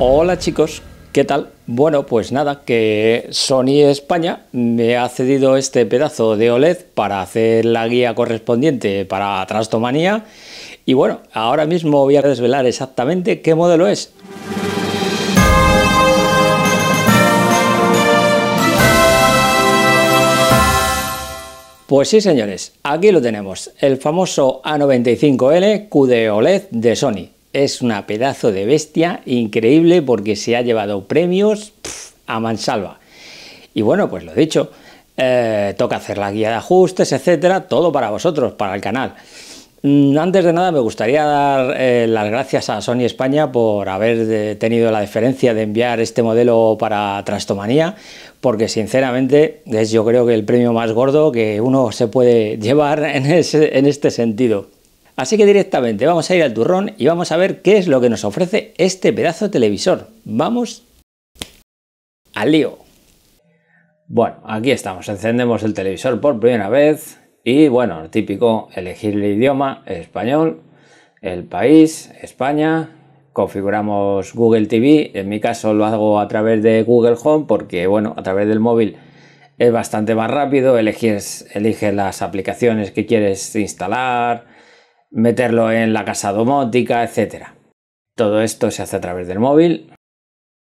Hola chicos, ¿qué tal? Bueno, pues nada, que Sony España me ha cedido este pedazo de OLED para hacer la guía correspondiente para Trastomanía y bueno, ahora mismo voy a desvelar exactamente qué modelo es. Pues sí, señores, aquí lo tenemos, el famoso A95L QD OLED de Sony es una pedazo de bestia increíble porque se ha llevado premios a mansalva. Y bueno, pues lo dicho, eh, toca hacer la guía de ajustes, etcétera, todo para vosotros, para el canal. Mm, antes de nada, me gustaría dar eh, las gracias a Sony España por haber eh, tenido la deferencia de enviar este modelo para Trastomanía, porque sinceramente es yo creo que el premio más gordo que uno se puede llevar en, ese, en este sentido. Así que directamente vamos a ir al turrón y vamos a ver qué es lo que nos ofrece este pedazo de televisor. Vamos al lío. Bueno, aquí estamos, encendemos el televisor por primera vez y bueno, típico elegir el idioma español, el país, España, configuramos Google TV, en mi caso lo hago a través de Google Home porque bueno, a través del móvil es bastante más rápido, eliges, eliges las aplicaciones que quieres instalar, meterlo en la casa domótica, etcétera Todo esto se hace a través del móvil.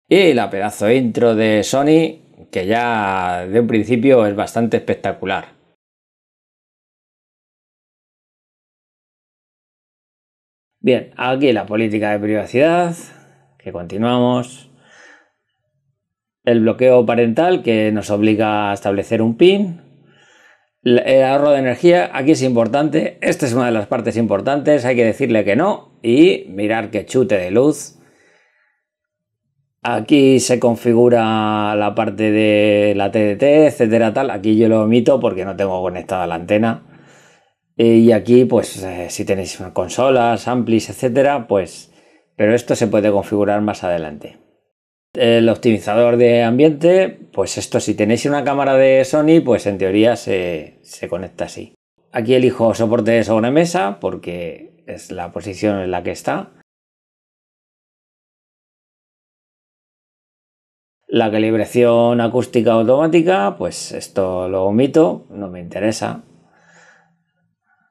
Y la pedazo intro de Sony, que ya de un principio es bastante espectacular. Bien, aquí la política de privacidad, que continuamos. El bloqueo parental, que nos obliga a establecer un PIN, el ahorro de energía aquí es importante, esta es una de las partes importantes, hay que decirle que no y mirar que chute de luz. Aquí se configura la parte de la TDT, etcétera, tal. Aquí yo lo omito porque no tengo conectada la antena. Eh, y aquí, pues, eh, si tenéis consolas, amplis, etcétera, pues... Pero esto se puede configurar más adelante. El optimizador de ambiente, pues esto, si tenéis una cámara de Sony, pues en teoría se, conecta así. Aquí elijo soporte de mesa, porque es la posición en la que está. La calibración acústica automática, pues esto lo omito, no me interesa.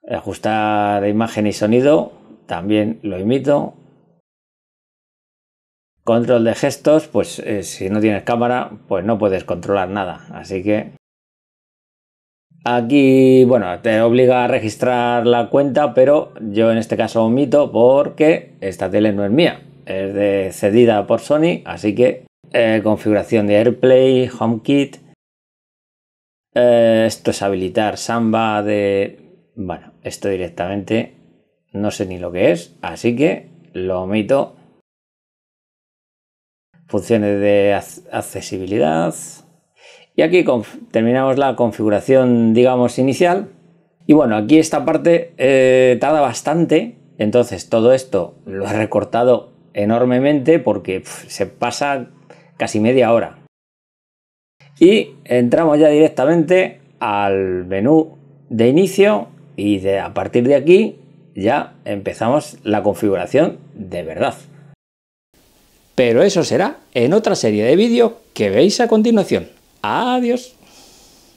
Ajustar imagen y sonido, también lo imito. Control de gestos, pues eh, si no tienes cámara, pues no puedes controlar nada. Así que aquí, bueno, te obliga a registrar la cuenta, pero yo en este caso omito porque esta tele no es mía. Es de, cedida por Sony, así que eh, configuración de AirPlay, HomeKit. Eh, esto es habilitar Samba de... Bueno, esto directamente no sé ni lo que es, así que lo omito funciones de accesibilidad. Y aquí terminamos la configuración, digamos, inicial. Y bueno, aquí esta parte eh, tarda bastante, entonces todo esto lo he recortado enormemente porque se pasa casi media hora. Y entramos ya directamente al menú de inicio y de, a partir de aquí ya empezamos la configuración de verdad. Pero eso será en otra serie de vídeos que veis a continuación. Adiós.